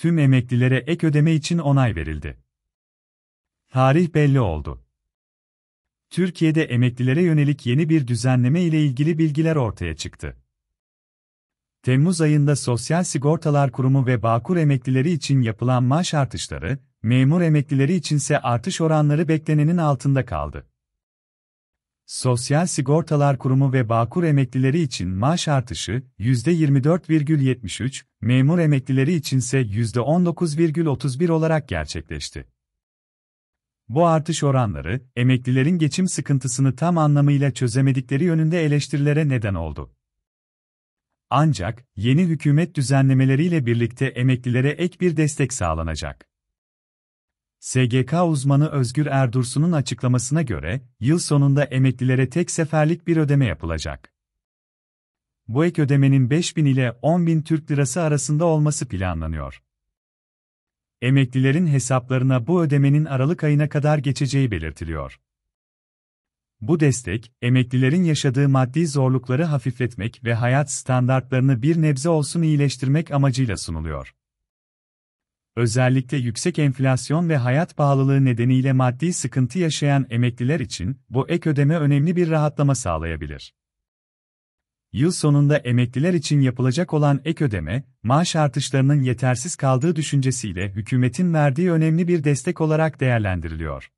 tüm emeklilere ek ödeme için onay verildi. Tarih belli oldu. Türkiye'de emeklilere yönelik yeni bir düzenleme ile ilgili bilgiler ortaya çıktı. Temmuz ayında Sosyal Sigortalar Kurumu ve Bağkur emeklileri için yapılan maaş artışları, memur emeklileri içinse artış oranları beklenenin altında kaldı. Sosyal Sigortalar Kurumu ve Bağkur emeklileri için maaş artışı %24,73, memur emeklileri içinse %19,31 olarak gerçekleşti. Bu artış oranları, emeklilerin geçim sıkıntısını tam anlamıyla çözemedikleri yönünde eleştirilere neden oldu. Ancak, yeni hükümet düzenlemeleriyle birlikte emeklilere ek bir destek sağlanacak. SGK uzmanı Özgür Erdursun'un açıklamasına göre, yıl sonunda emeklilere tek seferlik bir ödeme yapılacak. Bu ek ödemenin 5000 ile 10.000 Türk Lirası arasında olması planlanıyor. Emeklilerin hesaplarına bu ödemenin Aralık ayına kadar geçeceği belirtiliyor. Bu destek, emeklilerin yaşadığı maddi zorlukları hafifletmek ve hayat standartlarını bir nebze olsun iyileştirmek amacıyla sunuluyor özellikle yüksek enflasyon ve hayat pahalılığı nedeniyle maddi sıkıntı yaşayan emekliler için bu ek ödeme önemli bir rahatlama sağlayabilir. Yıl sonunda emekliler için yapılacak olan ek ödeme, maaş artışlarının yetersiz kaldığı düşüncesiyle hükümetin verdiği önemli bir destek olarak değerlendiriliyor.